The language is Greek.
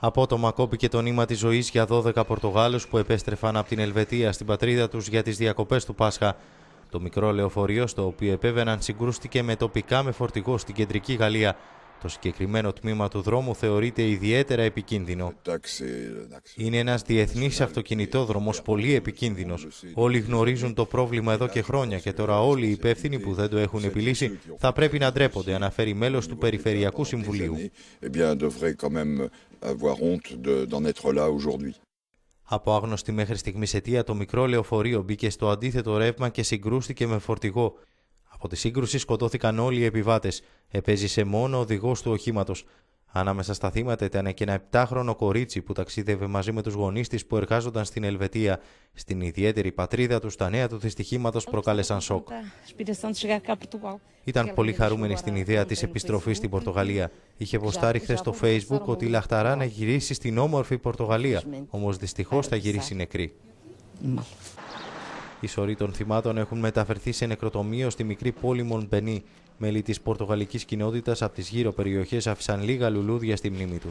Απότομα κόπηκε το νήμα της ζωής για 12 Πορτογάλους που επέστρεφαν από την Ελβετία στην πατρίδα τους για τις διακοπές του Πάσχα. Το μικρό λεωφορείο στο οποίο επέβαιναν συγκρούστηκε με τοπικά με φορτηγό στην κεντρική Γαλλία. Το συγκεκριμένο τμήμα του δρόμου θεωρείται ιδιαίτερα επικίνδυνο. Είναι ένας διεθνής αυτοκινητόδρομος πολύ επικίνδυνος. Όλοι γνωρίζουν το πρόβλημα εδώ και χρόνια και τώρα όλοι οι υπεύθυνοι που δεν το έχουν επιλύσει θα πρέπει να ντρέπονται, αναφέρει μέλος του Περιφερειακού Συμβουλίου. Ε Από άγνωστη μέχρι στιγμής αιτία το μικρό λεωφορείο μπήκε στο αντίθετο ρεύμα και συγκρούστηκε με φορτηγό. Από τη σύγκρουση σκοτώθηκαν όλοι οι επιβάτες. Επέζησε μόνο ο οδηγός του οχήματος. Ανάμεσα στα θύματα ήταν και ένα 7χρονο κορίτσι που ταξίδευε μαζί με τους γονείς της που εργάζονταν στην Ελβετία. Στην ιδιαίτερη πατρίδα τους, τα νέα του δυστυχήματος προκάλεσαν σοκ. Ήταν πολύ χαρούμενη στην ιδέα της επιστροφής στην Πορτογαλία. Είχε βοστάρει χθε στο Facebook ότι λαχταρά να γυρίσει στην όμορφη Πορτογαλία. Όμως δυστυχώς θα γυρίσει νεκρή. Οι σωροί των θυμάτων έχουν μεταφερθεί σε νεκροτομείο στη μικρή πόλη Μονπενή. Μέλη της πορτογαλικής κοινότητας από τις γύρω περιοχές άφησαν λίγα λουλούδια στη μνήμη τους.